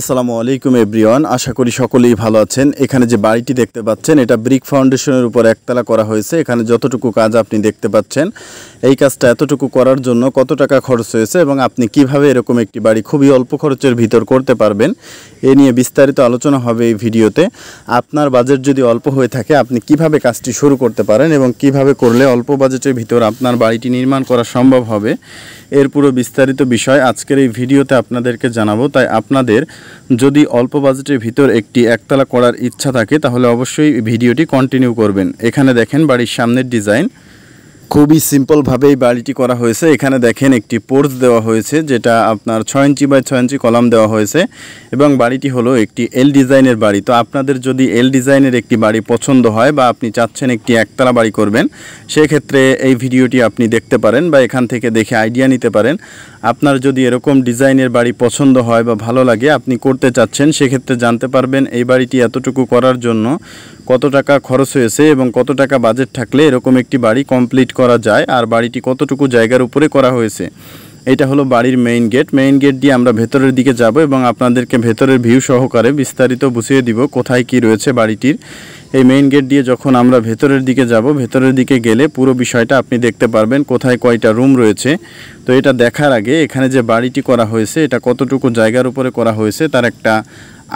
আসসালামু আলাইকুম এভরিওয়ান আশা করি সকলেই ভালো আছেন এখানে যে বাড়িটি দেখতে পাচ্ছেন এটা ব্রিক ফাউন্ডেশনের উপর একতলা করা হয়েছে এখানে যতটুকু কাজ আপনি দেখতে পাচ্ছেন এই কাজটা এতটুকু করার জন্য কত টাকা খরচ হয়েছে এবং আপনি কিভাবে এরকম একটি বাড়ি খুবই অল্প খরচের ভিতর করতে পারবেন এ নিয়ে বিস্তারিত আলোচনা হবে এই ভিডিওতে আপনার বাজেট যদি অল্প হয়ে থাকে আপনি কিভাবে কাজটি শুরু করতে পারেন এবং কিভাবে করলে অল্প বাজেটের ভিতর আপনার বাড়িটি নির্মাণ করা সম্ভব হবে এর পুরো বিস্তারিত বিষয় আজকের এই ভিডিওতে আপনাদেরকে জানাবো তাই আপনাদের যদি অল্প বাজেটের ভিতর একটি একতলা করার ইচ্ছা থাকে তাহলে অবশ্যই ভিডিওটি কন্টিনিউ করবেন এখানে দেখেন বাড়ির সামনের ডিজাইন খুবই সিম্পলভাবেই এই বাড়িটি করা হয়েছে এখানে দেখেন একটি পোর্চ দেওয়া হয়েছে যেটা আপনার ছয় ইঞ্চি বাই ছয় ইঞ্চি কলাম দেওয়া হয়েছে এবং বাড়িটি হলো একটি এল ডিজাইনের বাড়ি তো আপনাদের যদি এল ডিজাইনের একটি বাড়ি পছন্দ হয় বা আপনি চাচ্ছেন একটি একতলা বাড়ি করবেন সেক্ষেত্রে এই ভিডিওটি আপনি দেখতে পারেন বা এখান থেকে দেখে আইডিয়া নিতে পারেন আপনার যদি এরকম ডিজাইনের বাড়ি পছন্দ হয় বা ভালো লাগে আপনি করতে চাচ্ছেন সেক্ষেত্রে জানতে পারবেন এই বাড়িটি এতটুকু করার জন্য কত টাকা খরচ হয়েছে এবং কত টাকা বাজেট থাকলে এরকম একটি বাড়ি কমপ্লিট করা যায় আর বাড়িটি কতটুকু জায়গার উপরে করা হয়েছে এটা হলো বাড়ির মেইন গেট মেইন গেট দিয়ে আমরা ভেতরের দিকে যাব এবং আপনাদেরকে ভেতরের ভিউ সহকারে বিস্তারিত বুঝিয়ে দিব কোথায় কি রয়েছে বাড়িটির এই মেইন গেট দিয়ে যখন আমরা ভেতরের দিকে যাব ভেতরের দিকে গেলে পুরো বিষয়টা আপনি দেখতে পারবেন কোথায় কয়টা রুম রয়েছে তো এটা দেখার আগে এখানে যে বাড়িটি করা হয়েছে এটা কতটুকু জায়গার উপরে করা হয়েছে তার একটা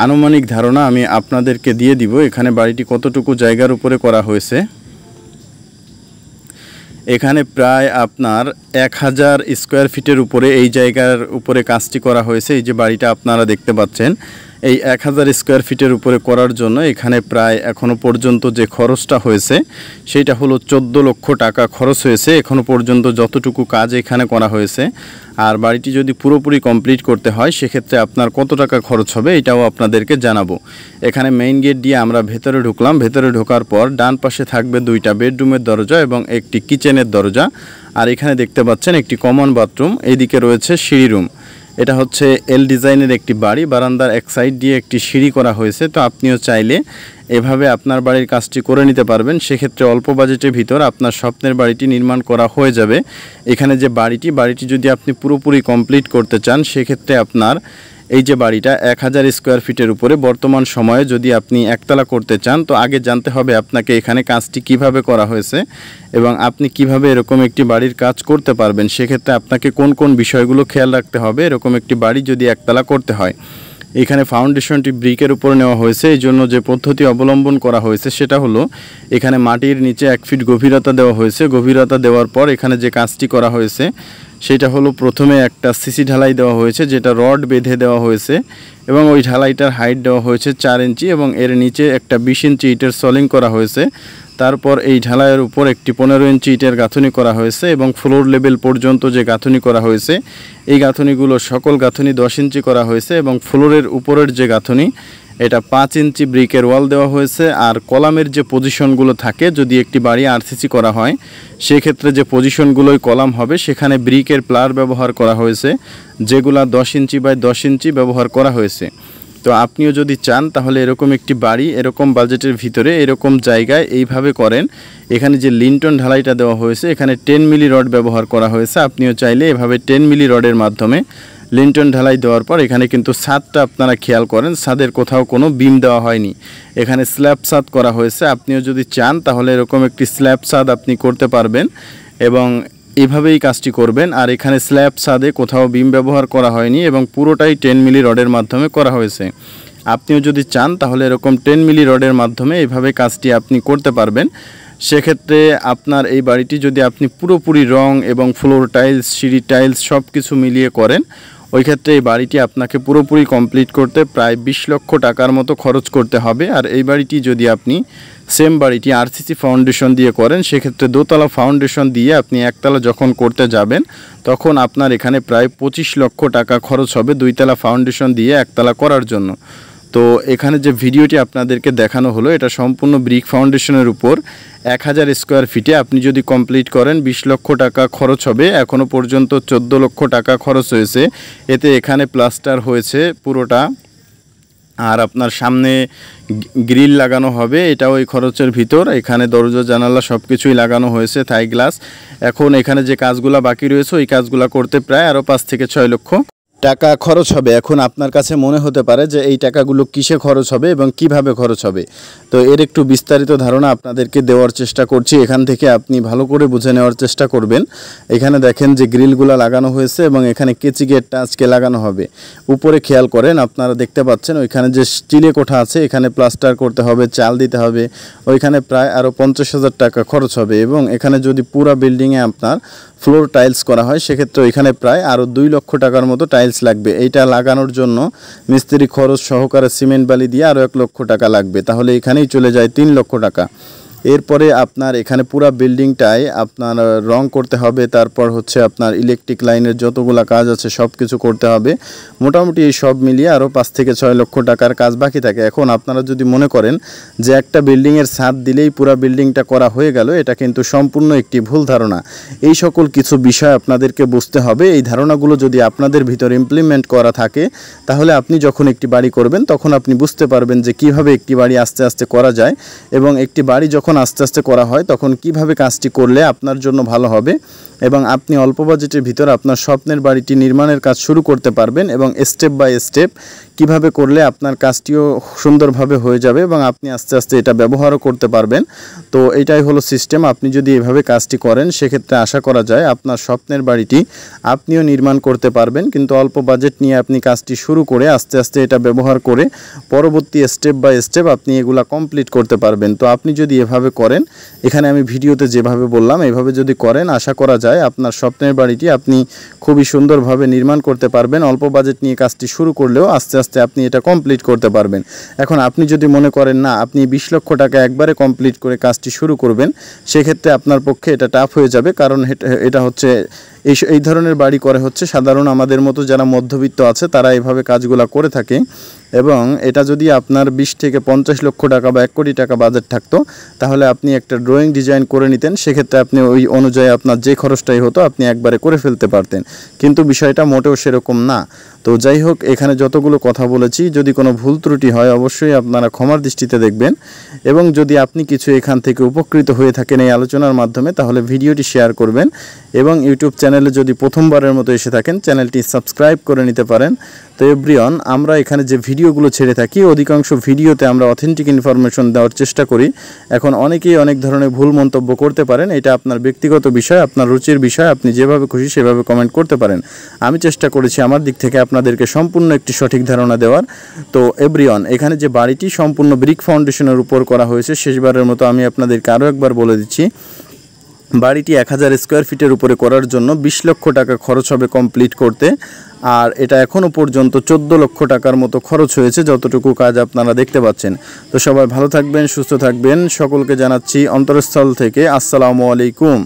আনুমানিক ধারণা আমি আপনাদেরকে দিয়ে দিব এখানে বাড়িটি কতটুকু জায়গার উপরে করা হয়েছে এখানে প্রায় আপনার এক হাজার স্কোয়ার ফিটের উপরে এই জায়গার উপরে কাজটি করা হয়েছে এই যে বাড়িটা আপনারা দেখতে পাচ্ছেন এই এক হাজার স্কোয়ার ফিটের উপরে করার জন্য এখানে প্রায় এখনও পর্যন্ত যে খরচটা হয়েছে সেইটা হলো চোদ্দ লক্ষ টাকা খরচ হয়েছে এখনও পর্যন্ত যতটুকু কাজ এখানে করা হয়েছে আর বাড়িটি যদি পুরোপুরি কমপ্লিট করতে হয় সেক্ষেত্রে আপনার কত টাকা খরচ হবে এটাও আপনাদেরকে জানাবো এখানে মেইন গেট দিয়ে আমরা ভেতরে ঢুকলাম ভেতরে ঢোকার পর ডান পাশে থাকবে দুইটা বেডরুমের দরজা এবং একটি কিচেনের দরজা আর এখানে দেখতে পাচ্ছেন একটি কমন বাথরুম এইদিকে রয়েছে সিঁড়ি রুম এটা হচ্ছে এল ডিজাইনের একটি বাড়ি বারান্দার এক সাইড দিয়ে একটি সিঁড়ি করা হয়েছে তো আপনিও চাইলে এভাবে আপনার বাড়ির কাজটি করে নিতে পারবেন সেক্ষেত্রে অল্প বাজেটের ভিতর আপনার স্বপ্নের বাড়িটি নির্মাণ করা হয়ে যাবে এখানে যে বাড়িটি বাড়িটি যদি আপনি পুরোপুরি কমপ্লিট করতে চান সেক্ষেত্রে আপনার এই যে বাড়িটা এক হাজার স্কোয়ার ফিটের উপরে বর্তমান সময়ে যদি আপনি একতলা করতে চান তো আগে জানতে হবে আপনাকে এখানে কাজটি কিভাবে করা হয়েছে এবং আপনি কিভাবে এরকম একটি বাড়ির কাজ করতে পারবেন সেক্ষেত্রে আপনাকে কোন কোন বিষয়গুলো খেয়াল রাখতে হবে এরকম একটি বাড়ি যদি একতলা করতে হয় এখানে ফাউন্ডেশনটি ব্রিকের উপর নেওয়া হয়েছে এই জন্য যে পদ্ধতি অবলম্বন করা হয়েছে সেটা হলো এখানে মাটির নিচে এক ফিট গভীরতা দেওয়া হয়েছে গভীরতা দেওয়ার পর এখানে যে কাজটি করা হয়েছে সেটা হলো প্রথমে একটা সিসি ঢালাই দেওয়া হয়েছে যেটা রড বেঁধে দেওয়া হয়েছে এবং ওই ঢালাইটার হাইট দেওয়া হয়েছে চার ইঞ্চি এবং এর নিচে একটা বিশ ইঞ্চি ইটের সলিং করা হয়েছে তারপর এই ঢালাইয়ের উপর একটি পনেরো ইঞ্চি ইটের গাঁথনি করা হয়েছে এবং ফ্লোর লেভেল পর্যন্ত যে গাঁথনি করা হয়েছে এই গাঁথনিগুলো সকল গাঁথনি দশ ইঞ্চি করা হয়েছে এবং ফ্লোরের উপরের যে গাঁথনি এটা পাঁচ ইঞ্চি ব্রিকের ওয়াল দেওয়া হয়েছে আর কলামের যে পজিশনগুলো থাকে যদি একটি বাড়ি আরসিসি করা হয় সেক্ষেত্রে যে পজিশনগুলোই কলাম হবে সেখানে ব্রিকের প্লার ব্যবহার করা হয়েছে যেগুলা দশ ইঞ্চি বাই দশ ইঞ্চি ব্যবহার করা হয়েছে তো আপনিও যদি চান তাহলে এরকম একটি বাড়ি এরকম বাজেটের ভিতরে এরকম জায়গায় এইভাবে করেন এখানে যে লিন্টন ঢালাইটা দেওয়া হয়েছে এখানে টেন মিলি রড ব্যবহার করা হয়েছে আপনিও চাইলে এভাবে টেন মিলি রডের মাধ্যমে লিন্টন ঢালাই দেওয়ার পর এখানে কিন্তু ছাদটা আপনারা খেয়াল করেন ছাদের কোথাও কোনো বিম দেওয়া হয়নি এখানে স্ল্যাব ছাদ করা হয়েছে আপনিও যদি চান তাহলে এরকম একটি স্ল্যাব ছাদ আপনি করতে পারবেন এবং এভাবেই কাজটি করবেন আর এখানে স্ল্যাব ছাদে কোথাও বিম ব্যবহার করা হয়নি এবং পুরোটাই টেন মিলি রডের মাধ্যমে করা হয়েছে আপনিও যদি চান তাহলে এরকম টেন মিলি রডের মাধ্যমে এভাবে কাজটি আপনি করতে পারবেন সেক্ষেত্রে আপনার এই বাড়িটি যদি আপনি পুরোপুরি রং এবং ফ্লোর টাইলস সিঁড়ি টাইলস সব কিছু মিলিয়ে করেন ওই ক্ষেত্রে এই বাড়িটি আপনাকে পুরোপুরি কমপ্লিট করতে প্রায় বিশ লক্ষ টাকার মতো খরচ করতে হবে আর এই বাড়িটি যদি আপনি সেম বাড়িটি আরসিসি ফাউন্ডেশন দিয়ে করেন সেক্ষেত্রে দোতলা ফাউন্ডেশন দিয়ে আপনি একতলা যখন করতে যাবেন তখন আপনার এখানে প্রায় পঁচিশ লক্ষ টাকা খরচ হবে দুইতলা ফাউন্ডেশন দিয়ে একতলা করার জন্য তো এখানে যে ভিডিওটি আপনাদেরকে দেখানো হলো এটা সম্পূর্ণ ব্রিক ফাউন্ডেশনের উপর এক হাজার স্কোয়ার ফিটে আপনি যদি কমপ্লিট করেন ২০ লক্ষ টাকা খরচ হবে এখনও পর্যন্ত ১৪ লক্ষ টাকা খরচ হয়েছে এতে এখানে প্লাস্টার হয়েছে পুরোটা আর আপনার সামনে গ্রিল লাগানো হবে এটাও এই খরচের ভিতর এখানে দরজা জানালা সব কিছুই লাগানো হয়েছে থাই গ্লাস এখন এখানে যে কাজগুলা বাকি রয়েছে ওই কাজগুলো করতে প্রায় আরও পাঁচ থেকে ছয় লক্ষ টাকা খরচ হবে এখন আপনার কাছে মনে হতে পারে যে এই টাকাগুলো কিসে খরচ হবে এবং কিভাবে খরচ হবে তো এর একটু বিস্তারিত ধারণা আপনাদেরকে দেওয়ার চেষ্টা করছি এখান থেকে আপনি ভালো করে বুঝে নেওয়ার চেষ্টা করবেন এখানে দেখেন যে গ্রিলগুলো লাগানো হয়েছে এবং এখানে গেটটা আজকে লাগানো হবে উপরে খেয়াল করেন আপনারা দেখতে পাচ্ছেন ওইখানে যে স্টিলে কোঠা আছে এখানে প্লাস্টার করতে হবে চাল দিতে হবে ওইখানে প্রায় আরও পঞ্চাশ হাজার টাকা খরচ হবে এবং এখানে যদি পুরো বিল্ডিংয়ে আপনার ফ্লোর টাইলস করা হয় সেক্ষেত্রে এখানে প্রায় আরও দুই লক্ষ টাকার মতো টাইলস লাগবে এইটা লাগানোর জন্য মিস্ত্রি খরচ সহকারে সিমেন্ট বালি দিয়ে আরও এক লক্ষ টাকা লাগবে তাহলে এখানেই চলে যায় তিন লক্ষ টাকা এরপরে আপনার এখানে পুরা বিল্ডিংটায় আপনার রং করতে হবে তারপর হচ্ছে আপনার ইলেকট্রিক লাইনের যতগুলো কাজ আছে সব কিছু করতে হবে মোটামুটি এই সব মিলিয়ে আরও পাঁচ থেকে ছয় লক্ষ টাকার কাজ বাকি থাকে এখন আপনারা যদি মনে করেন যে একটা বিল্ডিংয়ের ছাদ দিলেই পুরা বিল্ডিংটা করা হয়ে গেল এটা কিন্তু সম্পূর্ণ একটি ভুল ধারণা এই সকল কিছু বিষয় আপনাদেরকে বুঝতে হবে এই ধারণাগুলো যদি আপনাদের ভিতর ইমপ্লিমেন্ট করা থাকে তাহলে আপনি যখন একটি বাড়ি করবেন তখন আপনি বুঝতে পারবেন যে কিভাবে একটি বাড়ি আস্তে আস্তে করা যায় এবং একটি বাড়ি যখন আস্তে আস্তে করা হয় তখন কিভাবে কাজটি করলে আপনার জন্য ভালো হবে এবং আপনি অল্প বাজেটের ভিতর আপনার স্বপ্নের বাড়িটি নির্মাণের কাজ শুরু করতে পারবেন এবং স্টেপ বাই স্টেপ কিভাবে করলে আপনার কাজটিও সুন্দরভাবে হয়ে যাবে এবং আপনি আস্তে আস্তে এটা ব্যবহারও করতে পারবেন তো এটাই হলো সিস্টেম আপনি যদি এভাবে কাজটি করেন সেক্ষেত্রে আশা করা যায় আপনার স্বপ্নের বাড়িটি আপনিও নির্মাণ করতে পারবেন কিন্তু অল্প বাজেট নিয়ে আপনি কাজটি শুরু করে আস্তে আস্তে এটা ব্যবহার করে পরবর্তী স্টেপ বাই স্টেপ আপনি এগুলা কমপ্লিট করতে পারবেন তো আপনি যদি এভাবে করেন এখানে আমি ভিডিওতে যেভাবে বললাম এভাবে যদি করেন আশা করা যায় যায় আপনার স্বপ্নের বাড়িটি আপনি খুবই সুন্দরভাবে নির্মাণ করতে পারবেন অল্প বাজেট নিয়ে কাজটি শুরু করলেও আস্তে আস্তে আপনি এটা কমপ্লিট করতে পারবেন এখন আপনি যদি মনে করেন না আপনি বিশ লক্ষ টাকা একবারে কমপ্লিট করে কাজটি শুরু করবেন সেক্ষেত্রে আপনার পক্ষে এটা টাফ হয়ে যাবে কারণ এটা হচ্ছে এই এই ধরনের বাড়ি করা হচ্ছে সাধারণ আমাদের মতো যারা মধ্যবিত্ত আছে তারা এভাবে কাজগুলা করে থাকে এবং এটা যদি আপনার বিশ থেকে পঞ্চাশ লক্ষ টাকা বা এক কোটি টাকা বাজেট থাকতো তাহলে আপনি একটা ড্রয়িং ডিজাইন করে নিতেন সেক্ষেত্রে আপনি ওই অনুযায়ী আপনার যে খরচটাই হতো আপনি একবারে করে ফেলতে পারতেন কিন্তু বিষয়টা মোটেও সেরকম না তো যাই হোক এখানে যতগুলো কথা বলেছি যদি কোনো ভুল ত্রুটি হয় অবশ্যই আপনারা ক্ষমার দৃষ্টিতে দেখবেন এবং যদি আপনি কিছু এখান থেকে উপকৃত হয়ে থাকেন এই আলোচনার মাধ্যমে তাহলে ভিডিওটি শেয়ার করবেন এবং ইউটিউব চ্যানেল চ্যানেলে যদি প্রথমবারের মতো এসে থাকেন চ্যানেলটি সাবস্ক্রাইব করে নিতে পারেন তো এব্রিয়ন আমরা এখানে যে ভিডিওগুলো ছেড়ে থাকি অধিকাংশ ভিডিওতে আমরা অথেন্টিক ইনফরমেশন দেওয়ার চেষ্টা করি এখন অনেকেই অনেক ধরনের ভুল মন্তব্য করতে পারেন এটা আপনার ব্যক্তিগত বিষয় আপনার রুচির বিষয় আপনি যেভাবে খুশি সেভাবে কমেন্ট করতে পারেন আমি চেষ্টা করেছি আমার দিক থেকে আপনাদেরকে সম্পূর্ণ একটি সঠিক ধারণা দেওয়ার তো এব্রিয়ন এখানে যে বাড়িটি সম্পূর্ণ ব্রিক ফাউন্ডেশনের উপর করা হয়েছে শেষবারের মতো আমি আপনাদেরকে আরও একবার বলে দিচ্ছি বাড়িটি এক হাজার স্কোয়ার ফিটের উপরে করার জন্য বিশ লক্ষ টাকা খরচ হবে কমপ্লিট করতে আর এটা এখনও পর্যন্ত চোদ্দ লক্ষ টাকার মতো খরচ হয়েছে যতটুকু কাজ আপনারা দেখতে পাচ্ছেন তো সবাই ভালো থাকবেন সুস্থ থাকবেন সকলকে জানাচ্ছি অন্তরস্থল থেকে আসসালামু আলাইকুম